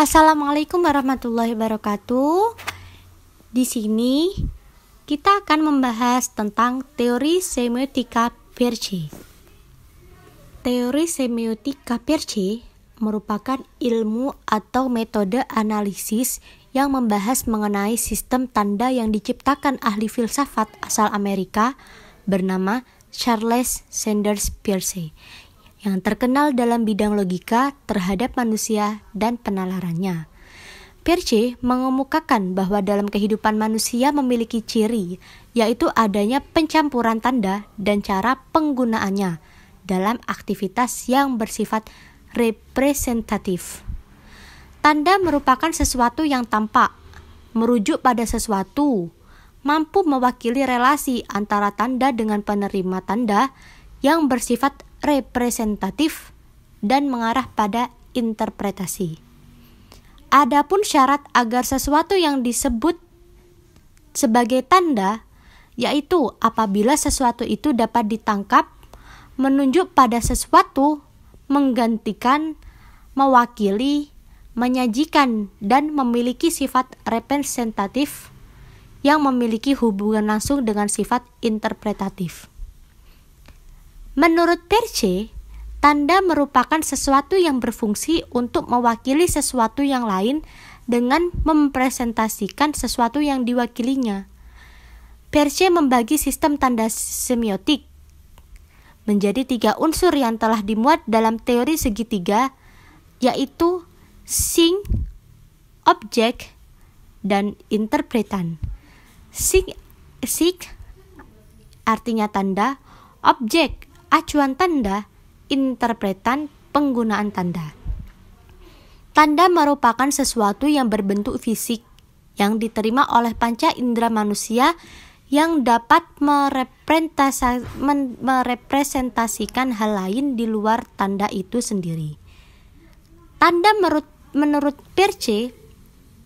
Assalamualaikum warahmatullahi wabarakatuh. Di sini kita akan membahas tentang teori semiotika Peirce. Teori semiotika Peirce merupakan ilmu atau metode analisis yang membahas mengenai sistem tanda yang diciptakan ahli filsafat asal Amerika bernama Charles Sanders Peirce yang terkenal dalam bidang logika terhadap manusia dan penalarannya. Perce mengemukakan bahwa dalam kehidupan manusia memiliki ciri, yaitu adanya pencampuran tanda dan cara penggunaannya dalam aktivitas yang bersifat representatif. Tanda merupakan sesuatu yang tampak, merujuk pada sesuatu, mampu mewakili relasi antara tanda dengan penerima tanda yang bersifat representatif dan mengarah pada interpretasi. Adapun syarat agar sesuatu yang disebut sebagai tanda yaitu apabila sesuatu itu dapat ditangkap menunjuk pada sesuatu menggantikan mewakili menyajikan dan memiliki sifat representatif yang memiliki hubungan langsung dengan sifat interpretatif. Menurut Perce, tanda merupakan sesuatu yang berfungsi untuk mewakili sesuatu yang lain dengan mempresentasikan sesuatu yang diwakilinya. Perce membagi sistem tanda semiotik menjadi tiga unsur yang telah dimuat dalam teori segitiga, yaitu sing, objek, dan interpretan. Sing, sig artinya tanda, objek acuan tanda, interpretan, penggunaan tanda. Tanda merupakan sesuatu yang berbentuk fisik yang diterima oleh panca indera manusia yang dapat merepresentasikan hal lain di luar tanda itu sendiri. Tanda menurut, menurut Perce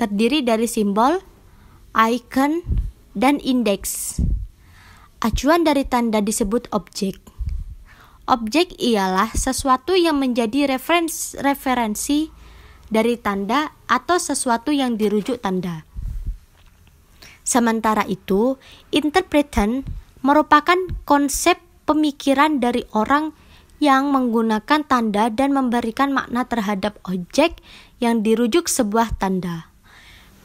terdiri dari simbol, ikon, dan indeks. Acuan dari tanda disebut objek. Objek ialah sesuatu yang menjadi referensi, dari tanda atau sesuatu yang dirujuk tanda. Sementara itu, interpretan merupakan konsep pemikiran dari orang yang menggunakan tanda dan memberikan makna terhadap objek yang dirujuk sebuah tanda.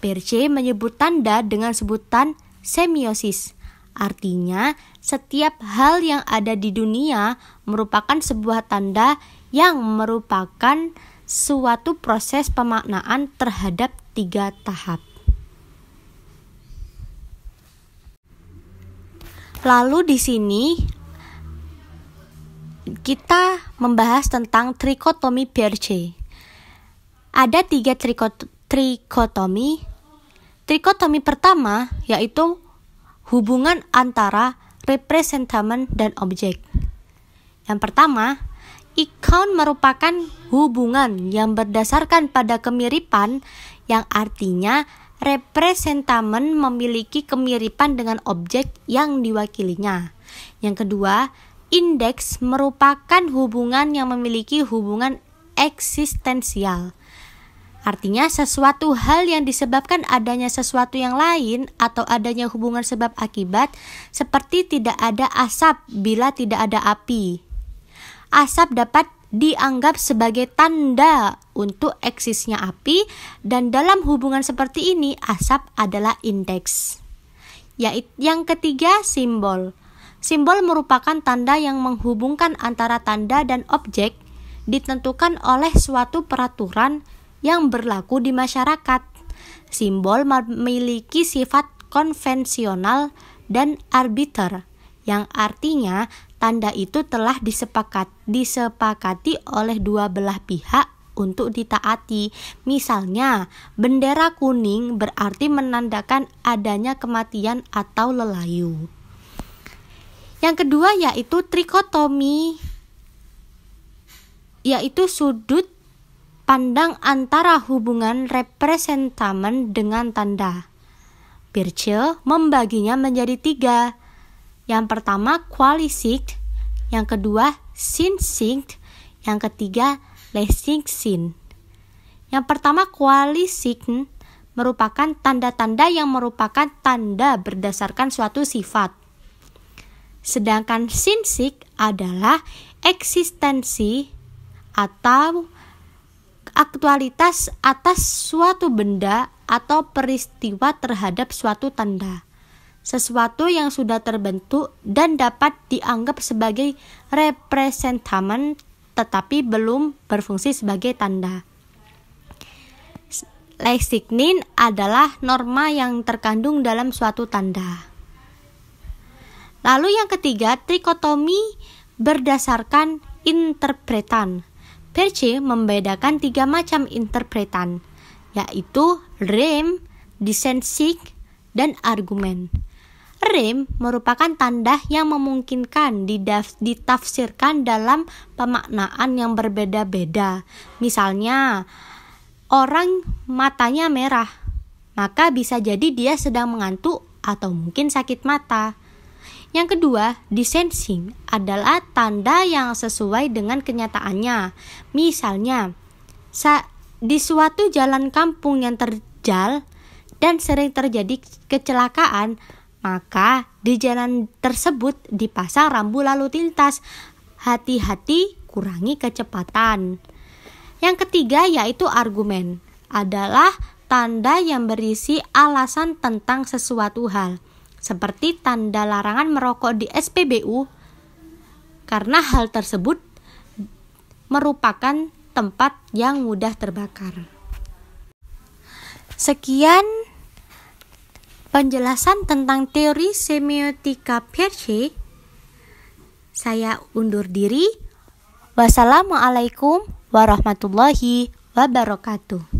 Perce menyebut tanda dengan sebutan semiosis Artinya, setiap hal yang ada di dunia merupakan sebuah tanda yang merupakan suatu proses pemaknaan terhadap tiga tahap. Lalu di sini kita membahas tentang trikotomi Perce. Ada tiga trikot trikotomi. Trikotomi pertama yaitu hubungan antara representamen dan objek. Yang pertama, ikon merupakan hubungan yang berdasarkan pada kemiripan yang artinya representamen memiliki kemiripan dengan objek yang diwakilinya. Yang kedua, indeks merupakan hubungan yang memiliki hubungan eksistensial. Artinya, sesuatu hal yang disebabkan adanya sesuatu yang lain atau adanya hubungan sebab akibat, seperti tidak ada asap bila tidak ada api. Asap dapat dianggap sebagai tanda untuk eksisnya api, dan dalam hubungan seperti ini, asap adalah indeks. yang ketiga, simbol. Simbol merupakan tanda yang menghubungkan antara tanda dan objek, ditentukan oleh suatu peraturan yang berlaku di masyarakat. Simbol memiliki sifat konvensional dan arbiter, yang artinya tanda itu telah disepakat, disepakati oleh dua belah pihak untuk ditaati. Misalnya, bendera kuning berarti menandakan adanya kematian atau lelayu. Yang kedua yaitu trikotomi yaitu sudut pandang antara hubungan representamen dengan tanda. Birce membaginya menjadi tiga. Yang pertama qualisik, yang kedua sinsik, yang ketiga sin. Yang pertama qualisik merupakan tanda-tanda yang merupakan tanda berdasarkan suatu sifat. Sedangkan sinsik adalah eksistensi atau aktualitas atas suatu benda atau peristiwa terhadap suatu tanda sesuatu yang sudah terbentuk dan dapat dianggap sebagai representamen tetapi belum berfungsi sebagai tanda. Leksignin adalah norma yang terkandung dalam suatu tanda. Lalu yang ketiga, trikotomi berdasarkan interpretan. Perce membedakan tiga macam interpretan, yaitu rem, disensik, dan argumen. Rem merupakan tanda yang memungkinkan didaf, ditafsirkan dalam pemaknaan yang berbeda-beda. Misalnya, orang matanya merah, maka bisa jadi dia sedang mengantuk atau mungkin sakit mata. Yang kedua, disensing adalah tanda yang sesuai dengan kenyataannya. Misalnya, di suatu jalan kampung yang terjal dan sering terjadi kecelakaan, maka di jalan tersebut dipasang rambu lalu lintas. Hati-hati, kurangi kecepatan. Yang ketiga yaitu argumen adalah tanda yang berisi alasan tentang sesuatu hal seperti tanda larangan merokok di SPBU, karena hal tersebut merupakan tempat yang mudah terbakar. Sekian penjelasan tentang teori semiotika Peirce. Saya undur diri. Wassalamualaikum warahmatullahi wabarakatuh.